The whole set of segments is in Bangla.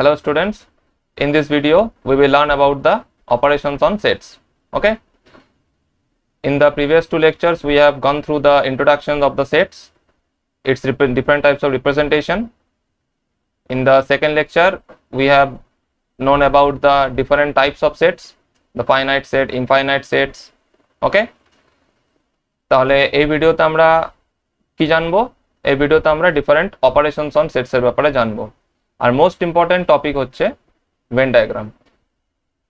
hello students in this video we will learn about the operations on sets okay in the previous two lectures we have gone through the introduction of the sets its different types of representation in the second lecture we have known about the different types of sets the finite set infinite sets okay তাহলে এই ভিডিওতে আমরা কি জানবো এই ভিডিওতে আমরা ডিফারেন্ট অপারেশনস অন সেটসের ব্যাপারে জানবো আর মোস্ট ইম্পর্ট্যান্ট টপিক হচ্ছে ভেন ডায়াগ্রাম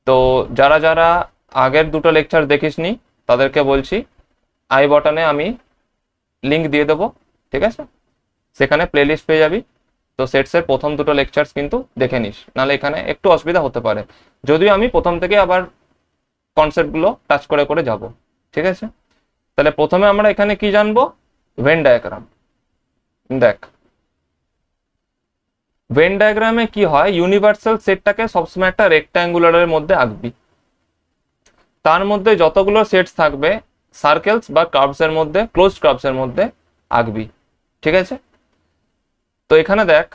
তো যারা যারা আগের দুটো লেকচার দেখিসনি তাদেরকে বলছি আই বটনে আমি লিঙ্ক দিয়ে দেবো ঠিক আছে সেখানে প্লেলিস্ট পেয়ে যাবি তো সেটসের প্রথম দুটো লেকচার্স কিন্তু দেখে নিস নাহলে এখানে একটু অসুবিধা হতে পারে যদিও আমি প্রথম থেকে আবার কনসেপ্টগুলো টাচ করে করে যাব ঠিক আছে তাহলে প্রথমে আমরা এখানে কি জানবো ভেন ডায়াগ্রাম দেখ ভেন ডায়াগ্রামে কি হয় ইউনিভার্সাল সেটটাকে সবসময় একটা রেক্ট্যাঙ্গুলারের মধ্যে আঁকবি তার মধ্যে যতগুলো সেটস থাকবে সার্কেলস বা কার্ভসের মধ্যে ক্লোজ কার্ভসের মধ্যে আঁকবি ঠিক আছে তো এখানে দেখ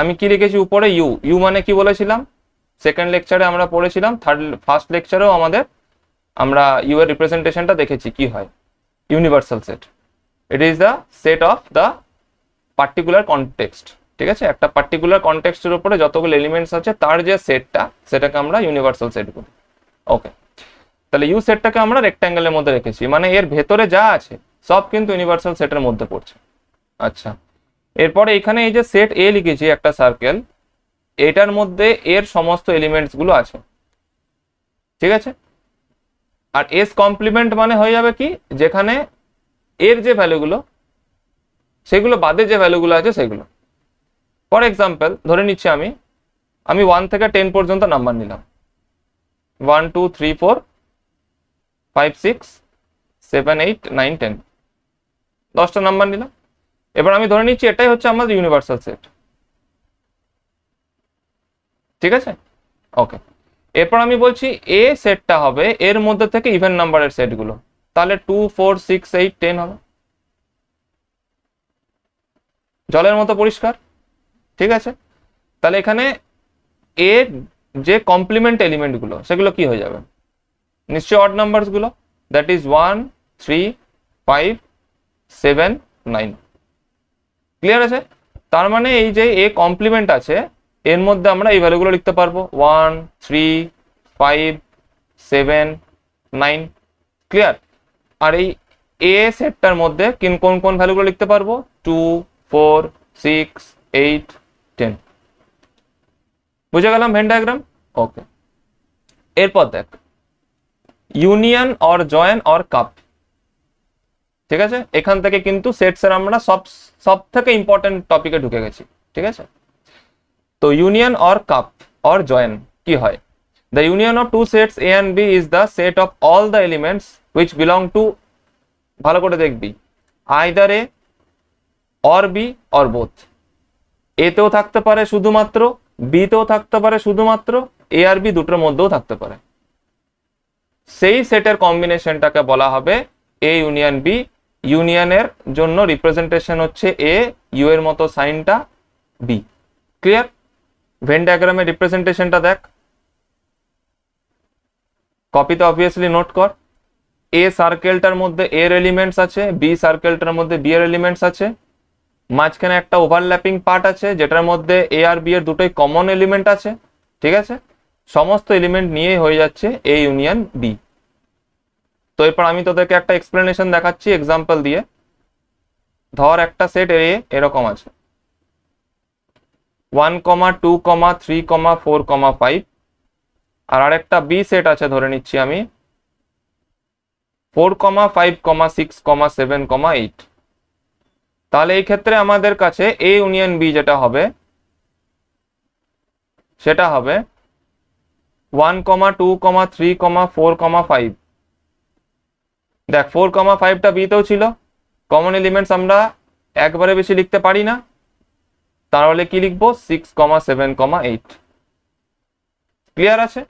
আমি কি লিখেছি উপরে ইউ ইউ মানে কি বলেছিলাম সেকেন্ড লেকচারে আমরা পড়েছিলাম থার্ড ফার্স্ট লেকচারেও আমাদের আমরা ইউ এর রিপ্রেজেন্টেশনটা দেখেছি কি হয় universal set it is the set of the particular context ঠিক আছে একটা পার্টিকুলার কনটেক্সটের উপরে যতগুলো এলিমেন্টস আছে তার যে সেটটা সেটাকে আমরা ইউনিভার্সাল সেট বলি ওকে তাহলে ইউ সেটটাকে আমরা রেক্ট্যাঙ্গেলের মধ্যে রেখেছি মানে এর ভেতরে যা আছে সব কিন্তু ইউনিভার্সাল সেটের মধ্যে পড়ছে আচ্ছা এরপরে এখানে এই যে সেট এ লিখেছি একটা সার্কেল এটার মধ্যে এর সমস্ত এলিমেন্টসগুলো আছে ঠিক আছে আর এস কমপ্লিমেন্ট মানে হয়ে যাবে কি যেখানে এর যে ভ্যালুগুলো সেগুলো বাদে যে ভ্যালুগুলো আছে সেগুলো ফর এক্সাম্পল ধরে নিচ্ছি আমি আমি ওয়ান থেকে টেন পর্যন্ত নাম্বার নিলাম one two three four five six seven eight nine ten দশটা নাম্বার নিলাম এবার আমি ধরে নিচ্ছি এটাই হচ্ছে আমাদের ইউনিভার্সাল সেট ঠিক আছে ওকে এরপর আমি বলছি এ সেটটা হবে এর মধ্যে থেকে ইভেন নাম্বারের সেটগুলো তাহলে two four six eight ten হবে জলের মতো পরিষ্কার ঠিক আছে তাহলে এখানে এ যে কমপ্লিমেন্ট এলিমেন্টগুলো সেগুলো কি হয়ে যাবে নিশ্চয় অড নাম্বারসগুলো that is one three five seven nine clear আছে তার মানে এই যে এ কমপ্লিমেন্ট আছে এর মধ্যে আমরা এই ভ্যালুগুলো লিখতে পারবো one three five seven nine clear আর এই এ সেটটার মধ্যে কোন কোন ভ্যালুগুলো লিখতে পারবো two four six eight ten বুঝে গেলাম ভেন ডায়াগ্রাম ওকে এরপর দেখ union or join or cup ঠিক আছে এখান থেকে কিন্তু সেটসের আমরা সব সব থেকে ইম্পর্টেন্ট টপিকে ঢুকে গেছি ঠিক আছে তো union or cup or join কি হয় the union of two sets A and B is the set of all the elements which belong to ভালো করে দেখবি either A or B or both এতেও থাকতে পারে শুধুমাত্র বিতেও থাকতে পারে শুধুমাত্র এ আর বি দুটোর মধ্যেও থাকতে পারে সেই সেটের কম্বিনেশনটাকে বলা হবে এ ইউনিয়ন বি ইউনিয়নের জন্য রিপ্রেজেন্টেশন হচ্ছে এ ইউ এর মতো সাইনটা বি ক্লিয়ার ভেন ডায়াগ্রামের রিপ্রেজেন্টেশনটা দেখ কপিতে অবভিয়াসলি নোট কর এ সার্কেলটার মধ্যে এর এলিমেন্টস আছে বি সার্কেলটার মধ্যে বি এর এলিমেন্টস আছে মাঝখানে একটা ওভারল্যাপিং পার্ট আছে যেটার মধ্যে এ আর বি এর দুটোই কমন এলিমেন্ট আছে ঠিক আছে সমস্ত এলিমেন্ট নিয়ে হয়ে যাচ্ছে এ ইউনিয়ন বি তো এরপর আমি তোদেরকে একটা এক্সপ্লেনেশন দেখাচ্ছি এক্সাম্পল দিয়ে ধর একটা সেট এ এরকম আছে one comma two comma three comma four comma five আর আরেকটা বি সেট আছে ধরে নিচ্ছি আমি four comma five comma six comma seven comma eight তাহলে এই ক্ষেত্রে আমাদের কাছে এ ইউনিয়ন বি যেটা হবে সেটা হবে one comma two comma three comma four comma five দেখ ফোর কমা ফাইভটা বিতেও ছিল কমন এলিমেন্টস আমরা একবারে বেশি লিখতে পারি না তাহলে কি লিখবো six comma seven comma eight clear আছে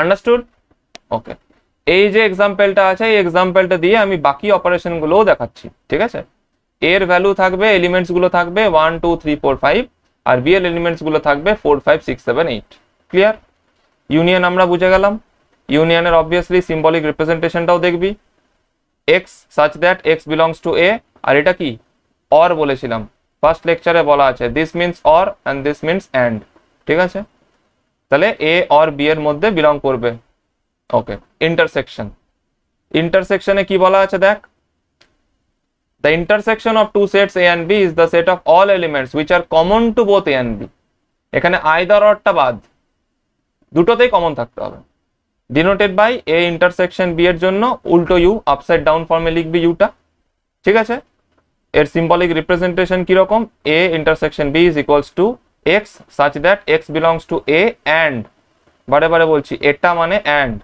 আন্ডারস্টুড ওকে এই যে এক্সাম্পলটা আছে এই এক্সাম্পলটা দিয়ে আমি বাকি অপারেশনগুলোও দেখাচ্ছি ঠিক আছে এর ভ্যালু থাকবে এলিমেন্টসগুলো থাকবে one two three four five আর বি এর এলিমেন্টসগুলো থাকবে four five six seven eight clear union আমরা বুঝে গেলাম ইউনিয়নের অবভিয়াসলি সিম্বলিক রিপ্রেজেন্টেশনটাও দেখবি x such that x belongs to A আর এটা কি অর বলেছিলাম ফার্স্ট লেকচারে বলা আছে this means or and this means and ঠিক আছে তাহলে এ অর বি এর মধ্যে বিলং করবে ওকে ইন্টারসেকশন ইন্টারসেকশনে কি বলা আছে দেখ The intersection of two sets A and B is the set of all elements which are common to both A and B. এখানে আইদার অরটা বাদ দুটোতেই কমন থাকতে হবে denoted by A intersection B এর জন্য উল্টো ইউ আপসাইড ডাউন ফর্মে লিখবি ইউটা ঠিক আছে এর সিম্বলিক রিপ্রেজেন্টেশন কীরকম A intersection B is equals to x such that x belongs to A and বারে বারে বলছি এটা মানে অ্যান্ড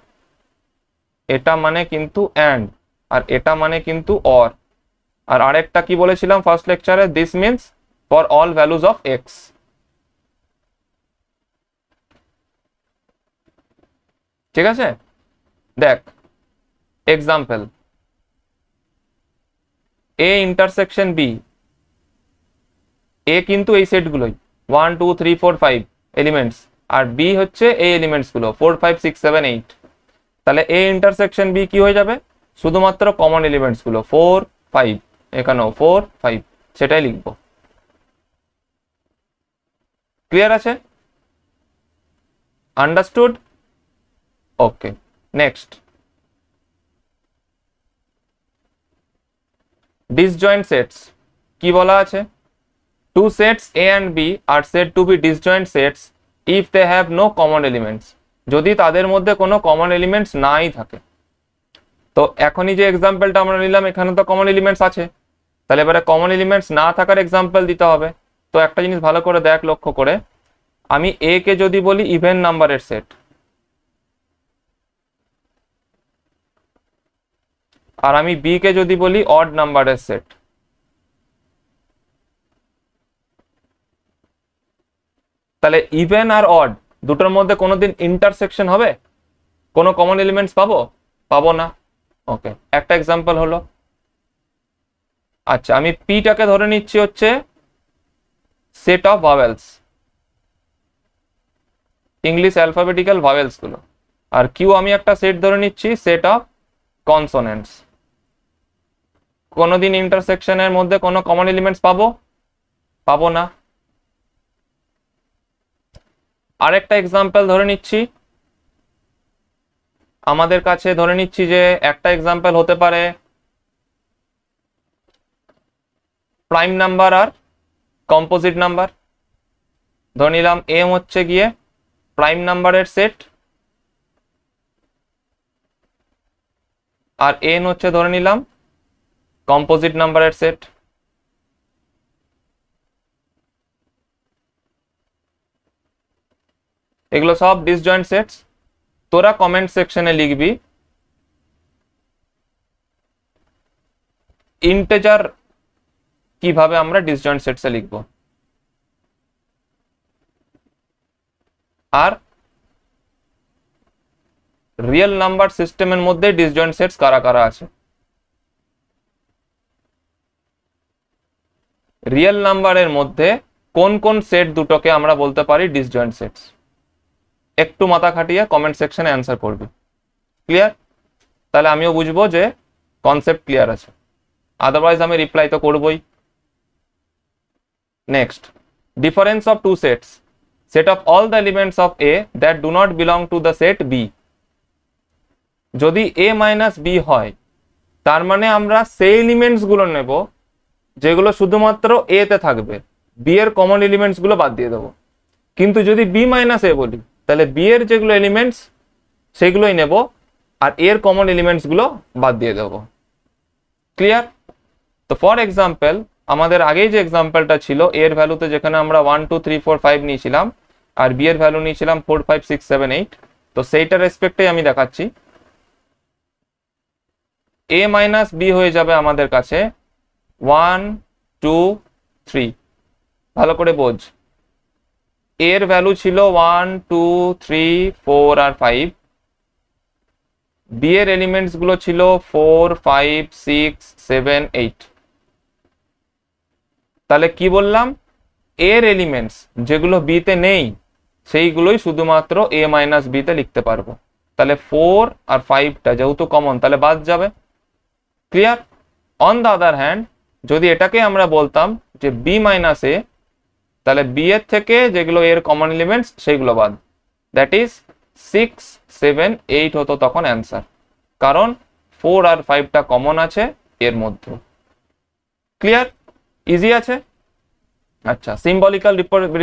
এটা মানে কিন্তু অ্যান্ড আর এটা মানে কিন্তু অর আর আরেকটা কি বলেছিলাম ফার্স্ট লেকচারে this means for all values of x ঠিক আছে দেখ example A intersection B A কিন্তু এই সেটগুলোই one two three four five elements আর বি হচ্ছে এই এলিমেন্টসগুলো four five six seven eight তাহলে এ ইন্টারসেকশন বি কি হয়ে যাবে শুধুমাত্র কমন এলিমেন্টসগুলো ফোর ফাইভ এখানেও ফোর ফাইভ সেটাই লিখব ক্লিয়ার আছে understood okay next disjoint sets কি বলা আছে two sets A and B R said to be disjoint sets if they have no common elements যদি তাদের মধ্যে কোনো কমন এলিমেন্টস নাই থাকে তো এখনই যে এক্সাম্পলটা আমরা নিলাম এখানে তো কমন এলিমেন্টস আছে তাহলে এবারে কমন এলিমেন্টস না থাকার এক্সাম্পল দিতে হবে তো একটা জিনিস ভালো করে দেখ লক্ষ্য করে আমি এ কে যদি বলি ইভেন নাম্বারের সেট আর আমি বি কে যদি বলি অড নাম্বারের সেট তাহলে ইভেন আর অড দুটোর মধ্যে কোনোদিন ইন্টারসেকশন হবে কোনো কমন এলিমেন্টস পাবো পাবো না ওকে একটা এক্সাম্পল হলো আচ্ছা আমি পিটাকে ধরে নিচ্ছি হচ্ছে set of vowels English alphabetical ভাভেলসগুলো আর কিউ আমি একটা সেট ধরে নিচ্ছি সেট অফ কনসোনেন্টস কোনোদিন ইন্টারসেকশনের মধ্যে কোনো কমন এলিমেন্টস পাবো পাবো না আরেকটা এক্সাম্পল ধরে নিচ্ছি আমাদের কাছে ধরে নিচ্ছি যে একটা এক্সাম্পল হতে পারে প্রাইম নাম্বার আর কম্পোজিট নাম্বার ধরে নিলাম এম হচ্ছে গিয়ে প্রাইম নাম্বারের সেট আর এন হচ্ছে ধরে নিলাম কম্পোজিট নাম্বারের সেট এগুলো সব ডিসজয়েন্ট সেটস তোরা কমেন্ট সেকশনে লিখবি ইন্টেজার কিভাবে আমরা ডিসজয়েন্ট সেটসে লিখব আর রিয়েল নাম্বার সিস্টেমের মধ্যে ডিসজয়েন্ট সেটস কারা কারা আছে রিয়েল নাম্বারের মধ্যে কোন কোন সেট দুটোকে আমরা বলতে পারি ডিসজয়েন্ট সেটস একটু মাথা খাটিয়ে কমেন্ট সেকশনে অ্যান্সার করবি ক্লিয়ার তাহলে আমিও বুঝবো যে কনসেপ্ট ক্লিয়ার আছে আদারওয়াইজ আমি রিপ্লাই তো করবোই Next, difference of two sets. Set of all the elements of A that do not belong to the set B. যদি A মাইনাস B হয় তার মানে আমরা সেই এলিমেন্টসগুলো নেব যেগুলো শুধুমাত্র A তে থাকবে B এর কমন এলিমেন্টসগুলো বাদ দিয়ে দেবো কিন্তু যদি B মাইনাস এ বলি তাহলে B এর যেগুলো এলিমেন্টস সেগুলোই নেব আর এর কমন এলিমেন্টসগুলো বাদ দিয়ে দেবো ক্লিয়ার তো ফর এক্সাম্পল আমাদের আগেই যে এক্সাম্পলটা ছিল এর ভ্যালুতে যেখানে আমরা one two three four five নিয়েছিলাম আর বি এর ভ্যালু নিয়েছিলাম four five six seven eight তো সেইটার রেসপেক্টেই আমি দেখাচ্ছি এ মাইনাস বি হয়ে যাবে আমাদের কাছে ওয়ান টু থ্রি ভালো করে বোঝ এর ভ্যালু ছিল ওয়ান টু থ্রি ফোর আর ফাইভ বি এর এলিমেন্টসগুলো ছিল four five six seven eight তাহলে কি বললাম এর এলিমেন্টস যেগুলো বিতে নেই সেইগুলোই শুধুমাত্র এ মাইনাস বিতে লিখতে পারবো তাহলে ফোর আর ফাইভটা যেহেতু কমন তাহলে বাদ যাবে clear on the other hand যদি এটাকে আমরা বলতাম যে বি মাইনাস এ তাহলে বি এর থেকে যেগুলো এর কমন এলিমেন্টস সেইগুলো বাদ that is six seven eight হতো তখন অ্যান্সার কারণ ফোর আর ফাইভটা কমন আছে এর মধ্যে ক্লিয়ার ইজি আছে আচ্ছা সিম্বলিক্যাল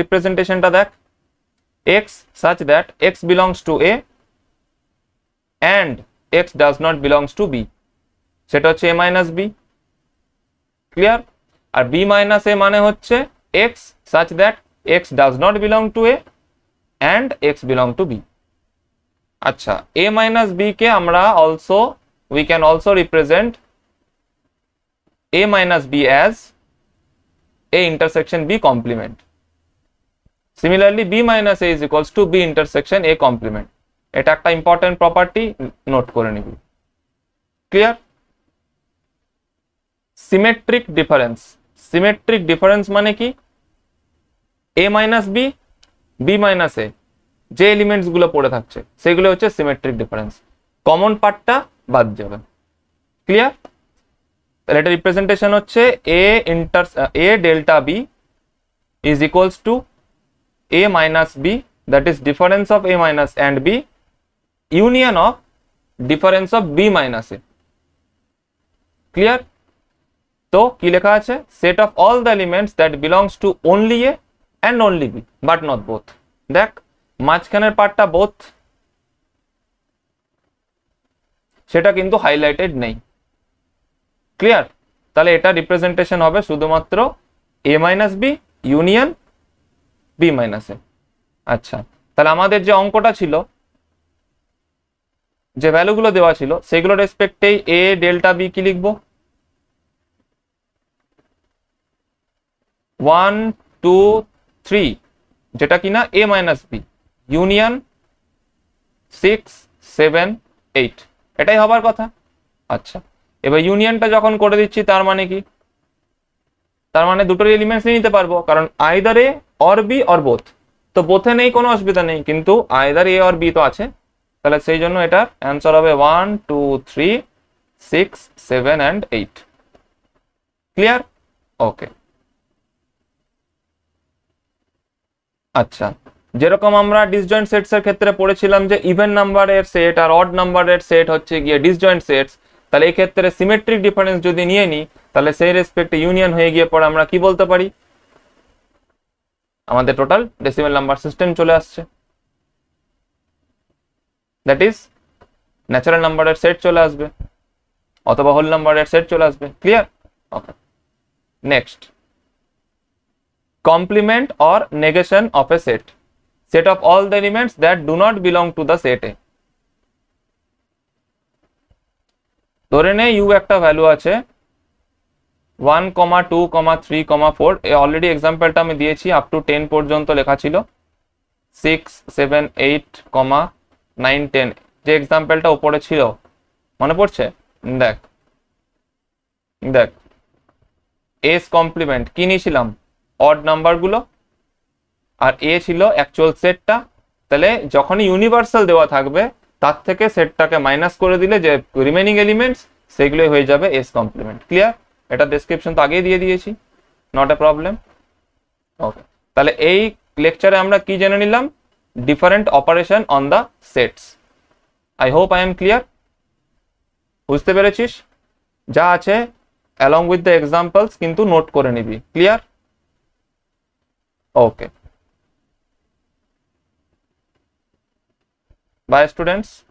রিপ্রেজেন্টেশনটা দেখ x such that x belongs to A and x does not belongs to B সেটা হচ্ছে এ মাইনাস বি ক্লিয়ার আর বি মাইনাস এ মানে হচ্ছে x such that x does not belong to A and x belong to B আচ্ছা এ মাইনাস বিকে আমরা also we can also represent A minus B as A intersection B complement. Similarly, B minus A is equals to B intersection A complement. এটা একটা ইম্পর্টেন্ট প্রপার্টি নোট করে নিবি clear symmetric difference symmetric difference মানে কি A minus B B minus A যে এলিমেন্টসগুলো পড়ে থাকছে সেগুলো হচ্ছে সিমেট্রিক ডিফারেন্স কমন পার্টটা বাদ যাবে ক্লিয়ার তাহলে এটা রিপ্রেজেন্টেশন হচ্ছে A inter A delta B is equals to A minus B that is difference of A minus and B union of difference of B minus A clear তো কি লেখা আছে set of all the elements that belongs to only A and only B but not both দেখ মাঝখানের পার্টটা বোথ সেটা কিন্তু হাইলাইটেড নেই ক্লিয়ার তাহলে এটা রিপ্রেজেন্টেশন হবে শুধুমাত্র A minus B union B minus A আচ্ছা তাহলে আমাদের যে অঙ্কটা ছিল যে ভ্যালুগুলো দেওয়া ছিল সেগুলো রেসপেক্টেই এ ডেল্টা বি কি লিখব ওয়ান টু থ্রি যেটা কিনা A minus B union six seven eight এটাই হবার কথা আচ্ছা এবার ইউনিয়নটা যখন করে দিচ্ছি তার মানে কি তার মানে দুটোর এলিমেন্টস নিয়ে নিতে পারবো কারণ either A or B or both তো বোথে নেই কোনো অসুবিধা নেই কিন্তু আয়দার এ অর বি তো আছে তাহলে সেই জন্য এটার অ্যান্সার হবে one two three six seven and eight clear okay আচ্ছা যেরকম আমরা ডিসজয়েন্ট সেটস এর ক্ষেত্রে পড়েছিলাম যে ইভেন নাম্বারের সেট আর অড নাম্বারের সেট হচ্ছে গিয়ে ডিসজয়েন্ট সেটস তাহলে এই ক্ষেত্রে সিমেট্রিক ডিফারেন্স যদি নিয়ে নিই তাহলে সেই রেসপেক্টে ইউনিয়ন হয়ে গিয়ে পর আমরা কি বলতে পারি আমাদের টোটাল ডেসিমেল নাম্বার সিস্টেম চলে আসছে দ্যাট ইজ ন্যাচারাল নাম্বারের সেট চলে আসবে অথবা হোল নাম্বারের সেট চলে আসবে clear okay next complement or negation of A set set of all the elements that do not belong to the set A ধরে নে ইউ একটা ভ্যালু আছে one comma two comma three comma four এ অলরেডি এক্সাম্পলটা আমি দিয়েছি আপ টু টেন পর্যন্ত লেখা ছিল six seven eight comma nine ten যে এক্সাম্পলটা ওপরে ছিল মনে পড়ছে দেখ দেখ এস কমপ্লিমেন্ট কি নিয়েছিলাম অড নাম্বারগুলো আর এ ছিল অ্যাকচুয়াল সেটটা তাহলে যখনই ইউনিভার্সাল দেওয়া থাকবে তার থেকে সেটটাকে মাইনাস করে দিলে যে রিমেনিং এলিমেন্টস সেগুলোই হয়ে যাবে এস কমপ্লিমেন্ট ক্লিয়ার এটা ডেসক্রিপশন তো আগেই দিয়ে দিয়েছি নট এ প্রবলেম ওকে তাহলে এই লেকচারে আমরা কি জেনে নিলাম different operation on the sets I hope I am clear বুঝতে পেরেছিস যা আছে অ্যালং উইথ দ্য এক্সাম্পলস কিন্তু নোট করে নিবি ক্লিয়ার ওকে By students.